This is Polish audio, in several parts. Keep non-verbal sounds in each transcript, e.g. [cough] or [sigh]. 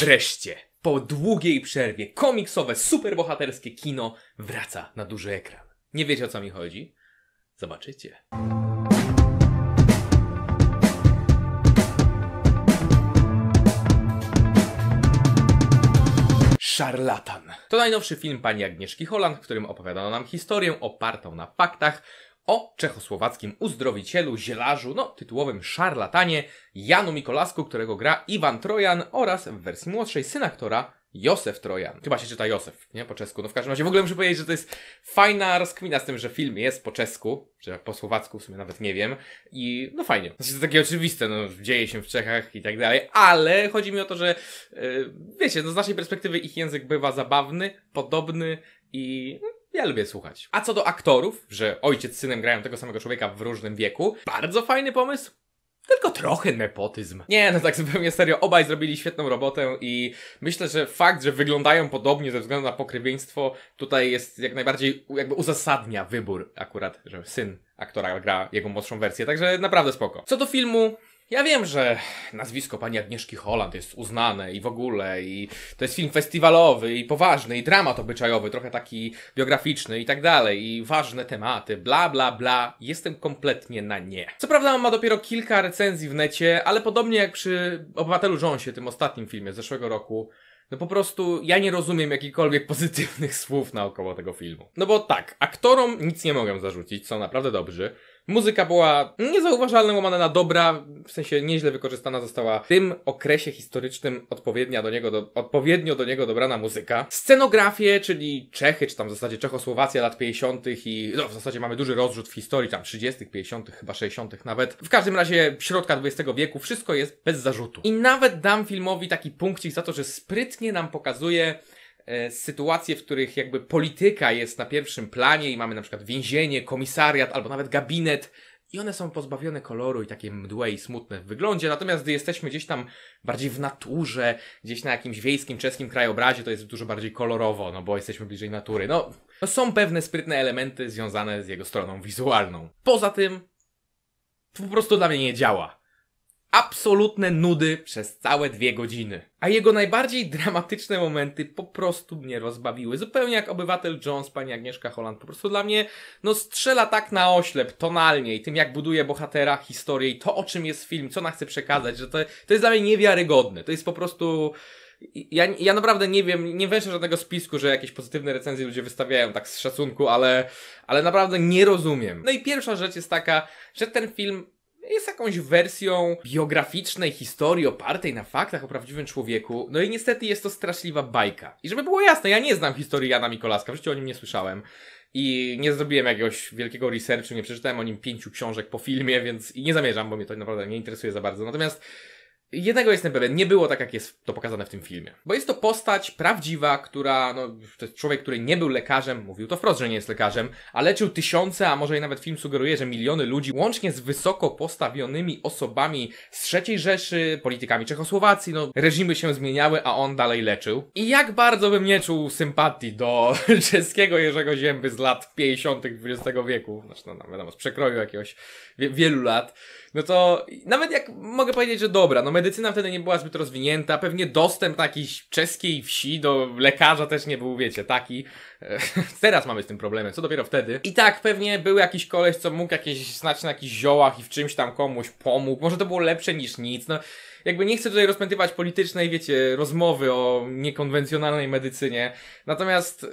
Wreszcie, po długiej przerwie, komiksowe, superbohaterskie kino wraca na duży ekran. Nie wiecie o co mi chodzi? Zobaczycie. Szarlatan. To najnowszy film pani Agnieszki Holland, w którym opowiadano nam historię opartą na faktach, o czechosłowackim uzdrowicielu, zielarzu, no tytułowym szarlatanie Janu Mikolasku, którego gra Iwan Trojan oraz w wersji młodszej syn aktora Józef Trojan. Chyba się czyta Józef, nie? Po czesku. No w każdym razie w ogóle muszę powiedzieć, że to jest fajna rozkmina z tym, że film jest po czesku, czy po słowacku, w sumie nawet nie wiem. I no fajnie. Znaczy to takie oczywiste, no dzieje się w Czechach i tak dalej, ale chodzi mi o to, że yy, wiecie, no z naszej perspektywy ich język bywa zabawny, podobny i no, ja lubię słuchać. A co do aktorów, że ojciec z synem grają tego samego człowieka w różnym wieku, bardzo fajny pomysł. Tylko trochę nepotyzm. Nie, no tak zupełnie serio, obaj zrobili świetną robotę i myślę, że fakt, że wyglądają podobnie ze względu na pokrewieństwo, tutaj jest jak najbardziej, jakby uzasadnia wybór akurat, że syn aktora gra jego młodszą wersję, także naprawdę spoko. Co do filmu, ja wiem, że nazwisko pani Agnieszki Holland jest uznane i w ogóle, i to jest film festiwalowy, i poważny, i dramat obyczajowy, trochę taki biograficzny i tak dalej, i ważne tematy, bla, bla, bla. Jestem kompletnie na nie. Co prawda ma dopiero kilka recenzji w necie, ale podobnie jak przy Obywatelu Rząsie, tym ostatnim filmie z zeszłego roku, no po prostu ja nie rozumiem jakichkolwiek pozytywnych słów naokoło tego filmu. No bo tak, aktorom nic nie mogę zarzucić, są naprawdę dobrzy. Muzyka była niezauważalna, łamana na dobra, w sensie nieźle wykorzystana została w tym okresie historycznym odpowiednia do niego, do, odpowiednio do niego dobrana muzyka. Scenografie, czyli Czechy, czy tam w zasadzie Czechosłowacja lat 50. i no, w zasadzie mamy duży rozrzut w historii, tam 30., 50., chyba 60. nawet. W każdym razie środka XX wieku wszystko jest bez zarzutu. I nawet dam filmowi taki punkcik za to, że sprytnie nam pokazuje E, sytuacje, w których jakby polityka jest na pierwszym planie i mamy na przykład więzienie, komisariat albo nawet gabinet i one są pozbawione koloru i takie mdłe i smutne w wyglądzie, natomiast gdy jesteśmy gdzieś tam bardziej w naturze, gdzieś na jakimś wiejskim, czeskim krajobrazie, to jest dużo bardziej kolorowo, no bo jesteśmy bliżej natury. No, no są pewne sprytne elementy związane z jego stroną wizualną. Poza tym, to po prostu dla mnie nie działa absolutne nudy przez całe dwie godziny. A jego najbardziej dramatyczne momenty po prostu mnie rozbawiły. Zupełnie jak obywatel Jones, pani Agnieszka Holland. Po prostu dla mnie, no strzela tak na oślep, tonalnie i tym jak buduje bohatera, historię i to o czym jest film, co ona chce przekazać, że to, to jest dla mnie niewiarygodne. To jest po prostu... Ja, ja naprawdę nie wiem, nie węszę żadnego spisku, że jakieś pozytywne recenzje ludzie wystawiają tak z szacunku, ale, ale naprawdę nie rozumiem. No i pierwsza rzecz jest taka, że ten film jest jakąś wersją biograficznej historii opartej na faktach o prawdziwym człowieku. No i niestety jest to straszliwa bajka. I żeby było jasne, ja nie znam historii Jana Mikolaska, w życiu o nim nie słyszałem. I nie zrobiłem jakiegoś wielkiego researchu, nie przeczytałem o nim pięciu książek po filmie, więc i nie zamierzam, bo mnie to naprawdę nie interesuje za bardzo. Natomiast Jednego jestem pewien, nie było tak, jak jest to pokazane w tym filmie. Bo jest to postać prawdziwa, która, no, to jest człowiek, który nie był lekarzem, mówił to wprost, że nie jest lekarzem, a leczył tysiące, a może i nawet film sugeruje, że miliony ludzi, łącznie z wysoko postawionymi osobami z trzeciej Rzeszy, politykami Czechosłowacji, no, reżimy się zmieniały, a on dalej leczył. I jak bardzo bym nie czuł sympatii do [laughs] czeskiego Jerzego Zięby z lat 50. XX wieku, znaczy, no, no, wiadomo, z przekroju jakiegoś wie wielu lat, no to nawet jak mogę powiedzieć, że dobra, no medycyna wtedy nie była zbyt rozwinięta, pewnie dostęp jakiejś czeskiej wsi do lekarza też nie był, wiecie, taki. [laughs] Teraz mamy z tym problemem, co dopiero wtedy. I tak, pewnie był jakiś koleś, co mógł jakieś znać na jakichś ziołach i w czymś tam komuś pomógł. Może to było lepsze niż nic, no jakby nie chcę tutaj rozpętywać politycznej, wiecie, rozmowy o niekonwencjonalnej medycynie. Natomiast e,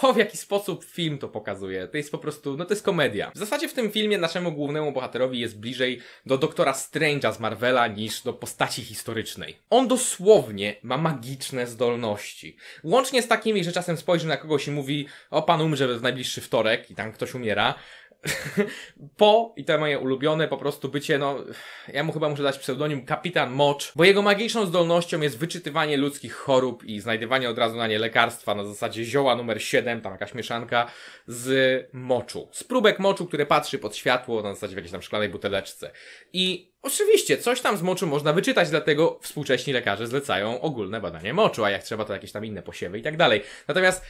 to, w jaki sposób film to pokazuje, to jest po prostu, no to jest komedia. W zasadzie w tym filmie naszemu głównemu bohaterowi jest bliżej do doktora Strange'a z Marvela niż do postaci historycznej. On dosłownie ma magiczne zdolności. Łącznie z takimi, że czasem spojrzy na kogoś i mówi, o pan umrze w najbliższy wtorek i tam ktoś umiera, [laughs] po, i to moje ulubione po prostu bycie, no, ja mu chyba muszę dać pseudonim Kapitan Mocz, bo jego magiczną zdolnością jest wyczytywanie ludzkich chorób i znajdywanie od razu na nie lekarstwa na zasadzie zioła numer 7, tam jakaś mieszanka z moczu. Z próbek moczu, które patrzy pod światło na zasadzie w jakiejś tam szklanej buteleczce. I Oczywiście, coś tam z moczu można wyczytać, dlatego współcześni lekarze zlecają ogólne badanie moczu, a jak trzeba to jakieś tam inne posiewy i tak dalej. Natomiast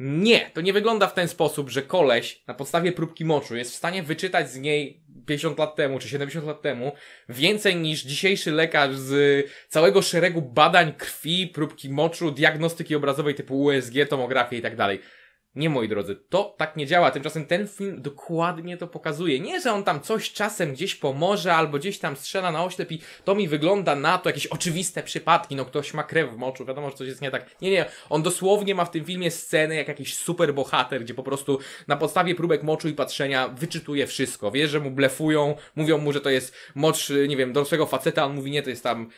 nie, to nie wygląda w ten sposób, że koleś na podstawie próbki moczu jest w stanie wyczytać z niej 50 lat temu czy 70 lat temu więcej niż dzisiejszy lekarz z całego szeregu badań krwi, próbki moczu, diagnostyki obrazowej typu USG, tomografii i tak dalej. Nie, moi drodzy, to tak nie działa. Tymczasem ten film dokładnie to pokazuje. Nie, że on tam coś czasem gdzieś pomoże, albo gdzieś tam strzela na oślep i to mi wygląda na to jakieś oczywiste przypadki. No, ktoś ma krew w moczu, wiadomo, że coś jest nie tak. Nie, nie, on dosłownie ma w tym filmie sceny jak jakiś super bohater, gdzie po prostu na podstawie próbek moczu i patrzenia wyczytuje wszystko. Wie, że mu blefują, mówią mu, że to jest mocz, nie wiem, dorosłego faceta, on mówi, nie, to jest tam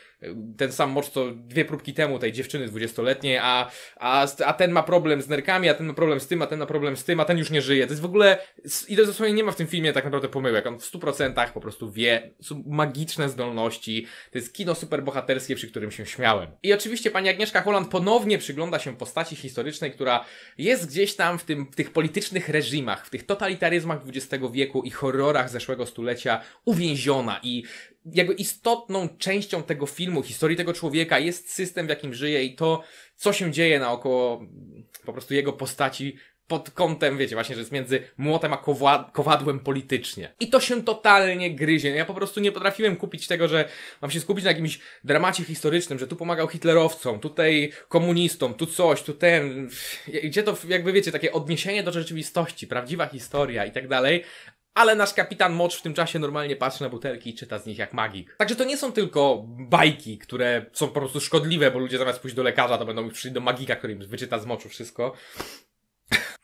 ten sam mocz co dwie próbki temu tej dziewczyny 20-letniej, a, a, a ten ma problem z nerkami, a ten ma problem z tym, a ten ma problem z tym, a ten już nie żyje. To jest w ogóle, i to zasłonięcia nie ma w tym filmie tak naprawdę pomyłek. On w 100% po prostu wie, są magiczne zdolności. To jest kino superbohaterskie, przy którym się śmiałem. I oczywiście pani Agnieszka Holland ponownie przygląda się postaci historycznej, która jest gdzieś tam w, tym, w tych politycznych reżimach, w tych totalitaryzmach XX wieku i horrorach zeszłego stulecia uwięziona i jakby istotną częścią tego filmu, historii tego człowieka jest system, w jakim żyje i to, co się dzieje naokoło mm, po prostu jego postaci pod kątem, wiecie, właśnie, że jest między młotem a kowa kowadłem politycznie. I to się totalnie gryzie. No ja po prostu nie potrafiłem kupić tego, że mam się skupić na jakimś dramacie historycznym, że tu pomagał hitlerowcom, tutaj komunistom, tu coś, tu ten. Gdzie to, jakby wiecie, takie odniesienie do rzeczywistości, prawdziwa historia i tak dalej ale nasz kapitan Mocz w tym czasie normalnie patrzy na butelki i czyta z nich jak magik. Także to nie są tylko bajki, które są po prostu szkodliwe, bo ludzie zamiast pójść do lekarza, to będą przyjść do magika, który im wyczyta z moczu wszystko. [laughs]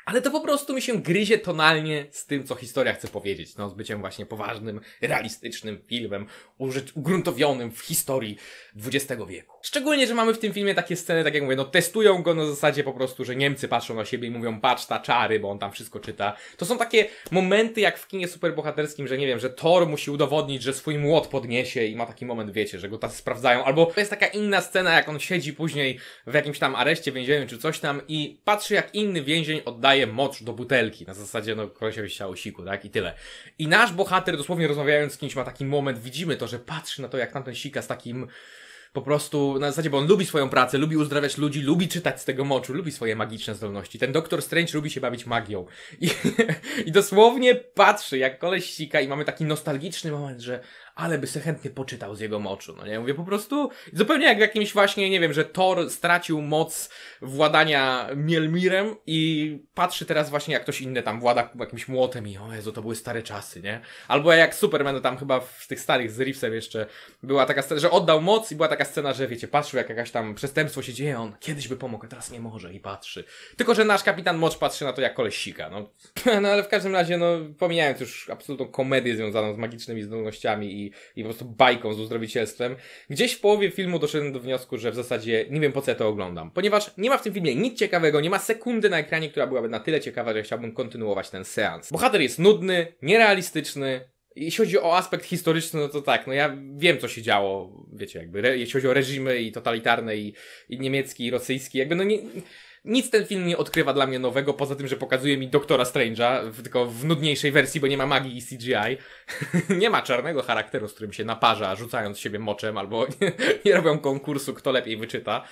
Ale to po prostu mi się gryzie tonalnie z tym, co historia chce powiedzieć. No, z byciem właśnie poważnym, realistycznym filmem, ugruntowionym w historii XX wieku. Szczególnie, że mamy w tym filmie takie sceny, tak jak mówię, no testują go na zasadzie po prostu, że Niemcy patrzą na siebie i mówią patrz ta czary, bo on tam wszystko czyta. To są takie momenty jak w kinie superbohaterskim, że nie wiem, że Thor musi udowodnić, że swój młot podniesie i ma taki moment, wiecie, że go tak sprawdzają. Albo to jest taka inna scena, jak on siedzi później w jakimś tam areszcie więzieniu czy coś tam i patrzy jak inny więzień oddaje mocz do butelki. Na zasadzie, no kolesiowi się siku, tak? I tyle. I nasz bohater dosłownie rozmawiając z kimś ma taki moment, widzimy to, że patrzy na to jak tamten sika z takim po prostu, na zasadzie, bo on lubi swoją pracę, lubi uzdrawiać ludzi, lubi czytać z tego moczu, lubi swoje magiczne zdolności. Ten doktor Strange lubi się bawić magią. I, [laughs] i dosłownie patrzy, jak koleś sika i mamy taki nostalgiczny moment, że ale by se chętnie poczytał z jego moczu. No nie, mówię po prostu zupełnie jak w jakimś właśnie, nie wiem, że Thor stracił moc władania Mielmirem i patrzy teraz właśnie jak ktoś inny tam włada jakimś młotem i o Jezu, to były stare czasy, nie? Albo jak Superman no tam chyba w tych starych z Reevesem jeszcze była taka scena, że oddał moc i była taka scena, że wiecie, patrzył jak jakaś tam przestępstwo się dzieje, on kiedyś by pomógł, a teraz nie może i patrzy. Tylko, że nasz kapitan Mocz patrzy na to jak koleś sika, no. [laughs] no ale w każdym razie, no pomijając już absolutną komedię związaną z magicznymi zdolnościami i i, po prostu bajką z uzdrowicielstwem. Gdzieś w połowie filmu doszedłem do wniosku, że w zasadzie nie wiem po co ja to oglądam, ponieważ nie ma w tym filmie nic ciekawego, nie ma sekundy na ekranie, która byłaby na tyle ciekawa, że chciałbym kontynuować ten seans. Bohater jest nudny, nierealistyczny, jeśli chodzi o aspekt historyczny, no to tak, no ja wiem, co się działo, wiecie, jakby, re, jeśli chodzi o reżimy i totalitarne, i, i niemiecki, i rosyjski, jakby, no nie, nic ten film nie odkrywa dla mnie nowego, poza tym, że pokazuje mi Doktora Strange'a, tylko w nudniejszej wersji, bo nie ma magii i CGI. [laughs] nie ma czarnego charakteru, z którym się naparza, rzucając siebie moczem, albo nie, [laughs] nie robią konkursu, kto lepiej wyczyta.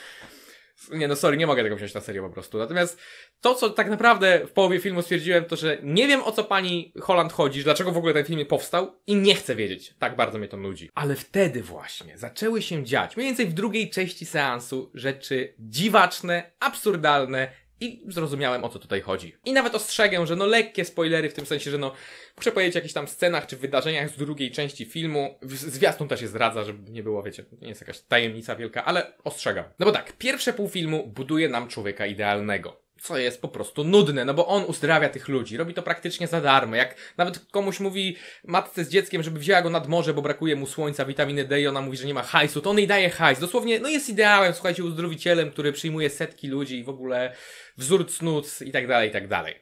Nie no, sorry, nie mogę tego wziąć na serio po prostu. Natomiast to, co tak naprawdę w połowie filmu stwierdziłem, to że nie wiem o co pani Holland chodzi, dlaczego w ogóle ten film powstał i nie chcę wiedzieć. Tak bardzo mnie to nudzi. Ale wtedy właśnie zaczęły się dziać, mniej więcej w drugiej części seansu, rzeczy dziwaczne, absurdalne, i zrozumiałem o co tutaj chodzi. I nawet ostrzegę, że no lekkie spoilery w tym sensie, że no muszę powiedzieć o jakichś tam scenach czy wydarzeniach z drugiej części filmu. Zwiastun też się zdradza, żeby nie było, wiecie, nie jest jakaś tajemnica wielka, ale ostrzegam. No bo tak, pierwsze pół filmu buduje nam człowieka idealnego co jest po prostu nudne, no bo on uzdrawia tych ludzi, robi to praktycznie za darmo. Jak nawet komuś mówi matce z dzieckiem, żeby wzięła go nad morze, bo brakuje mu słońca, witaminy D i ona mówi, że nie ma hajsu, to on jej daje hajs. Dosłownie, no jest ideałem, słuchajcie, uzdrowicielem, który przyjmuje setki ludzi i w ogóle wzór cnót i tak dalej, i tak dalej.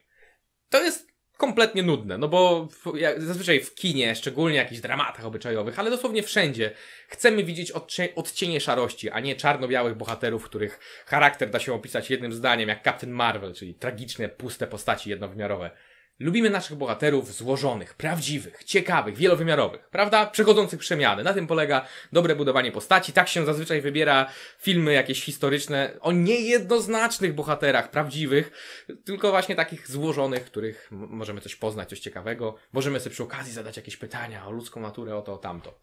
To jest kompletnie nudne, no bo w, jak, zazwyczaj w kinie, szczególnie jakichś dramatach obyczajowych, ale dosłownie wszędzie chcemy widzieć odcie, odcienie szarości, a nie czarno-białych bohaterów, których charakter da się opisać jednym zdaniem, jak Captain Marvel, czyli tragiczne, puste postaci jednowymiarowe. Lubimy naszych bohaterów złożonych, prawdziwych, ciekawych, wielowymiarowych, prawda? Przechodzących przemiany. Na tym polega dobre budowanie postaci. Tak się zazwyczaj wybiera filmy jakieś historyczne o niejednoznacznych bohaterach, prawdziwych, tylko właśnie takich złożonych, których możemy coś poznać, coś ciekawego. Możemy sobie przy okazji zadać jakieś pytania o ludzką naturę, o to, o tamto.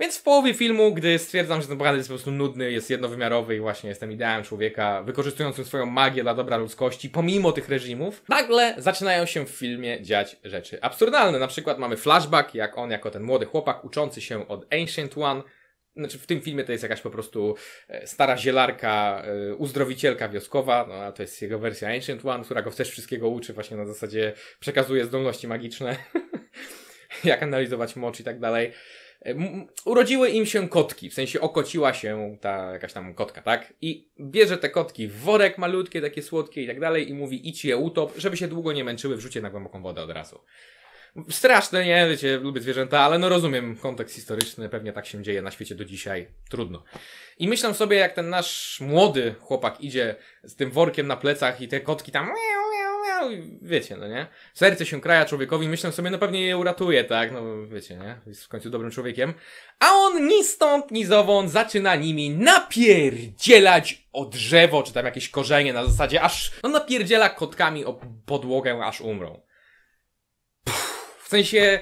Więc w połowie filmu, gdy stwierdzam, że ten bohater jest po prostu nudny, jest jednowymiarowy i właśnie jestem ideałem człowieka, wykorzystującym swoją magię dla dobra ludzkości, pomimo tych reżimów, nagle zaczynają się w filmie filmie dziać rzeczy absurdalne. Na przykład mamy flashback, jak on jako ten młody chłopak uczący się od Ancient One znaczy w tym filmie to jest jakaś po prostu e, stara zielarka, e, uzdrowicielka wioskowa, no a to jest jego wersja Ancient One, która go też wszystkiego uczy, właśnie na zasadzie przekazuje zdolności magiczne, [laughs] jak analizować mocz i tak dalej. E, urodziły im się kotki, w sensie okociła się ta jakaś tam kotka, tak? I bierze te kotki w worek malutkie, takie słodkie i tak dalej i mówi idź je utop, żeby się długo nie męczyły, wrzucie na głęboką wodę od razu. Straszne, nie? Wiecie, lubię zwierzęta, ale no rozumiem kontekst historyczny, pewnie tak się dzieje na świecie do dzisiaj, trudno. I myślę sobie, jak ten nasz młody chłopak idzie z tym workiem na plecach i te kotki tam ja, wiecie, no nie? Serce się kraja człowiekowi, myślę sobie, no pewnie je uratuje, tak? No wiecie, nie? Jest w końcu dobrym człowiekiem. A on ni stąd, ni zowąd zaczyna nimi napierdzielać o drzewo, czy tam jakieś korzenie na zasadzie, aż, no napierdziela kotkami o podłogę, aż umrą. Puh, w sensie,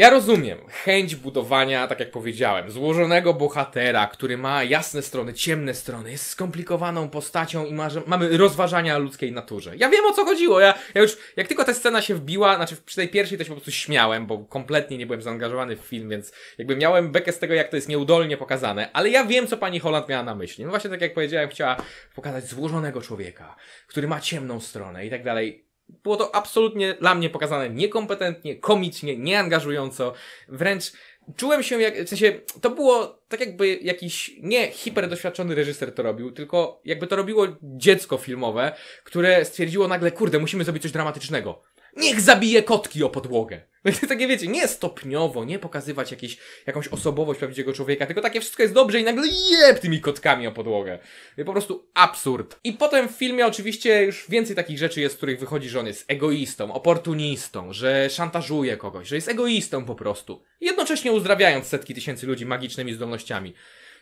ja rozumiem chęć budowania, tak jak powiedziałem, złożonego bohatera, który ma jasne strony, ciemne strony, jest skomplikowaną postacią i ma, mamy rozważania ludzkiej naturze. Ja wiem o co chodziło, ja, ja już, jak tylko ta scena się wbiła, znaczy przy tej pierwszej to się po prostu śmiałem, bo kompletnie nie byłem zaangażowany w film, więc jakby miałem bekę z tego, jak to jest nieudolnie pokazane, ale ja wiem, co pani Holland miała na myśli. No właśnie tak jak powiedziałem, chciała pokazać złożonego człowieka, który ma ciemną stronę i tak dalej było to absolutnie dla mnie pokazane niekompetentnie, komicznie, nieangażująco, wręcz czułem się jak, w sensie, to było tak jakby jakiś nie doświadczony reżyser to robił, tylko jakby to robiło dziecko filmowe, które stwierdziło nagle, kurde, musimy zrobić coś dramatycznego. Niech zabije kotki o podłogę. No takie wiecie, nie stopniowo, nie pokazywać jakieś, jakąś osobowość prawdziwego człowieka, tylko takie wszystko jest dobrze i nagle jeb tymi kotkami o podłogę. Po prostu absurd. I potem w filmie oczywiście już więcej takich rzeczy jest, z których wychodzi, że on jest egoistą, oportunistą, że szantażuje kogoś, że jest egoistą po prostu. Jednocześnie uzdrawiając setki tysięcy ludzi magicznymi zdolnościami.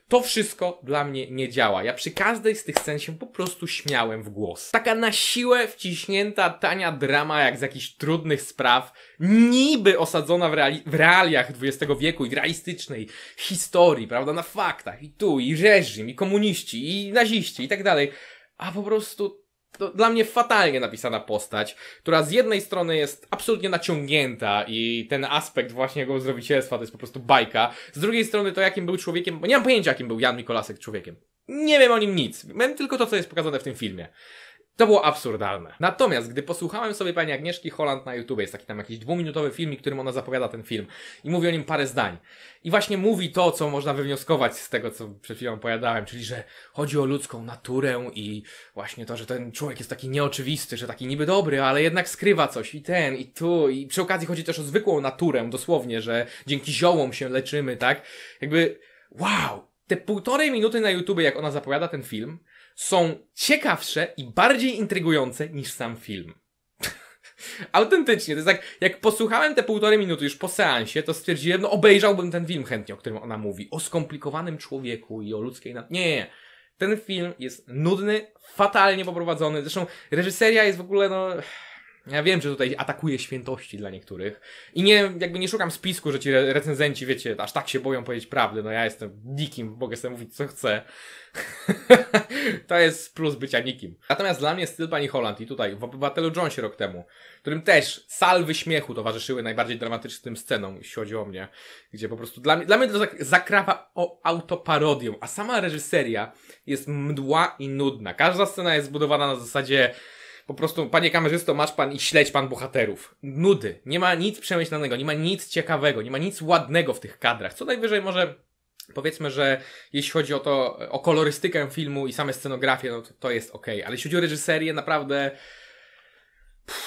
To wszystko dla mnie nie działa. Ja przy każdej z tych scen się po prostu śmiałem w głos. Taka na siłę wciśnięta, tania drama jak z jakichś trudnych spraw, niby osadzona w, reali w realiach XX wieku i w realistycznej historii, prawda, na faktach i tu, i reżim, i komuniści, i naziści i tak dalej. A po prostu dla mnie fatalnie napisana postać, która z jednej strony jest absolutnie naciągnięta i ten aspekt właśnie jego zrobicielstwa to jest po prostu bajka, z drugiej strony to jakim był człowiekiem, bo nie mam pojęcia jakim był Jan Mikolasek człowiekiem. Nie wiem o nim nic, wiem tylko to, co jest pokazane w tym filmie. To było absurdalne. Natomiast, gdy posłuchałem sobie pani Agnieszki Holland na YouTube, jest taki tam jakiś dwuminutowy filmik, którym ona zapowiada ten film i mówi o nim parę zdań. I właśnie mówi to, co można wywnioskować z tego, co przed chwilą opowiadałem, czyli że chodzi o ludzką naturę i właśnie to, że ten człowiek jest taki nieoczywisty, że taki niby dobry, ale jednak skrywa coś i ten, i tu, i przy okazji chodzi też o zwykłą naturę, dosłownie, że dzięki ziołom się leczymy, tak? Jakby, wow! Te półtorej minuty na YouTube, jak ona zapowiada ten film, są ciekawsze i bardziej intrygujące niż sam film. [laughs] Autentycznie, to jest tak, jak posłuchałem te półtorej minuty już po seansie, to stwierdziłem, no obejrzałbym ten film chętnie, o którym ona mówi. O skomplikowanym człowieku i o ludzkiej... Nat- nie, nie, Ten film jest nudny, fatalnie poprowadzony. Zresztą reżyseria jest w ogóle, no ja wiem, że tutaj atakuje świętości dla niektórych. I nie, jakby nie szukam spisku, że ci recenzenci, wiecie, aż tak się boją powiedzieć prawdy. No ja jestem nikim, mogę sobie mówić co chcę. [laughs] to jest plus bycia nikim. Natomiast dla mnie styl pani Holland i tutaj w Obywatelu Jonesie rok temu, którym też salwy śmiechu towarzyszyły najbardziej dramatycznym scenom, jeśli chodzi o mnie, gdzie po prostu dla mnie, dla mnie to tak zakrawa o autoparodię, a sama reżyseria jest mdła i nudna. Każda scena jest zbudowana na zasadzie po prostu, panie kamerzysto, masz pan i śledź pan bohaterów. Nudy. Nie ma nic przemyślanego, nie ma nic ciekawego, nie ma nic ładnego w tych kadrach. Co najwyżej może Powiedzmy, że jeśli chodzi o to, o kolorystykę filmu i same scenografię, no to, to jest ok, ale jeśli chodzi o reżyserię, naprawdę. Pff,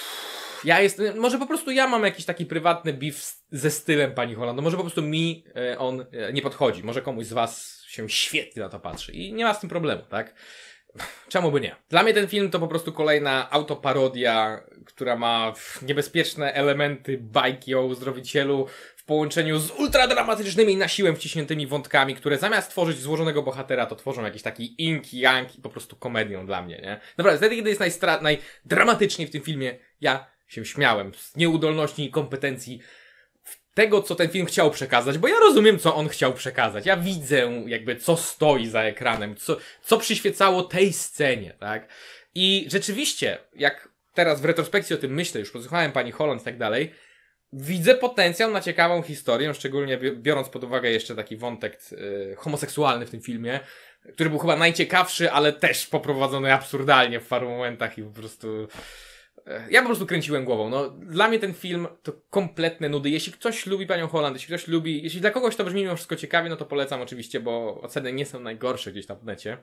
ja jestem, może po prostu ja mam jakiś taki prywatny beef ze stylem pani Holland. No może po prostu mi e, on e, nie podchodzi. Może komuś z Was się świetnie na to patrzy i nie ma z tym problemu, tak? Czemu by nie? Dla mnie ten film to po prostu kolejna autoparodia, która ma niebezpieczne elementy bajki o uzdrowicielu w połączeniu z ultradramatycznymi na siłę wciśniętymi wątkami, które zamiast tworzyć złożonego bohatera, to tworzą jakiś taki ink-yang i po prostu komedią dla mnie, nie? Naprawdę, wtedy, kiedy jest najdramatyczniej w tym filmie, ja się śmiałem z nieudolności i kompetencji tego, co ten film chciał przekazać, bo ja rozumiem, co on chciał przekazać. Ja widzę, jakby, co stoi za ekranem, co, co przyświecało tej scenie, tak? I rzeczywiście, jak teraz w retrospekcji o tym myślę, już posłuchałem pani Holland i tak dalej, widzę potencjał na ciekawą historię, szczególnie biorąc pod uwagę jeszcze taki wątek yy, homoseksualny w tym filmie, który był chyba najciekawszy, ale też poprowadzony absurdalnie w paru momentach i po prostu ja po prostu kręciłem głową. No, dla mnie ten film to kompletne nudy. Jeśli ktoś lubi panią Holland, jeśli ktoś lubi, jeśli dla kogoś to brzmi mimo wszystko ciekawie, no to polecam oczywiście, bo oceny nie są najgorsze gdzieś tam w necie.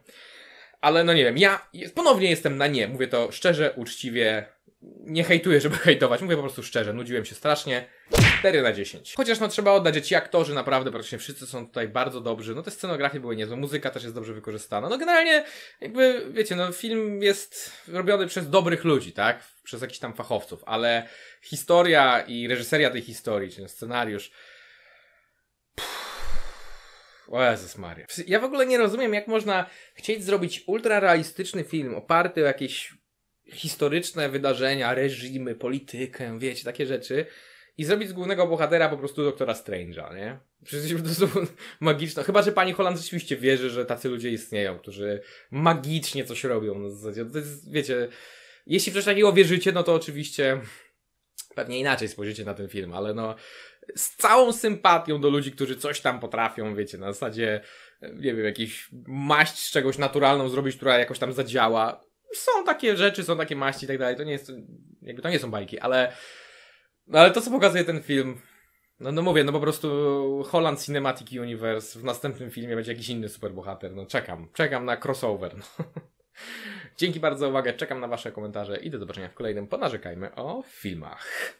Ale no nie wiem, ja ponownie jestem na nie. Mówię to szczerze, uczciwie. Nie hejtuję, żeby [laughs] hejtować. Mówię po prostu szczerze, nudziłem się strasznie. 4 na 10. Chociaż no trzeba oddać, że ci aktorzy naprawdę praktycznie wszyscy są tutaj bardzo dobrzy. No te scenografie były niezłe, muzyka też jest dobrze wykorzystana. No generalnie jakby, wiecie, no film jest robiony przez dobrych ludzi, tak? przez jakichś tam fachowców, ale historia i reżyseria tej historii, czyli scenariusz. Pff, o Jezus Maria. Ja w ogóle nie rozumiem, jak można chcieć zrobić ultrarealistyczny film oparty o jakieś historyczne wydarzenia, reżimy, politykę, wiecie, takie rzeczy i zrobić z głównego bohatera po prostu doktora Strange'a, nie? Przecież po prostu [laughs] magiczne. Chyba, że pani Holland rzeczywiście wierzy, że tacy ludzie istnieją, którzy magicznie coś robią. No, to jest, wiecie, jeśli w coś takiego wierzycie, no to oczywiście pewnie inaczej spojrzycie na ten film, ale no z całą sympatią do ludzi, którzy coś tam potrafią, wiecie, na zasadzie, nie wiem, jakiś maść z czegoś naturalną zrobić, która jakoś tam zadziała. Są takie rzeczy, są takie maści i tak dalej, to nie jest, jakby to nie są bajki, ale, no, ale to, co pokazuje ten film, no, no mówię, no po prostu Holland Cinematic Universe, w następnym filmie będzie jakiś inny superbohater, no czekam, czekam na crossover, no. [laughs] Dzięki bardzo za uwagę, czekam na Wasze komentarze i do zobaczenia w kolejnym Ponarzekajmy o filmach.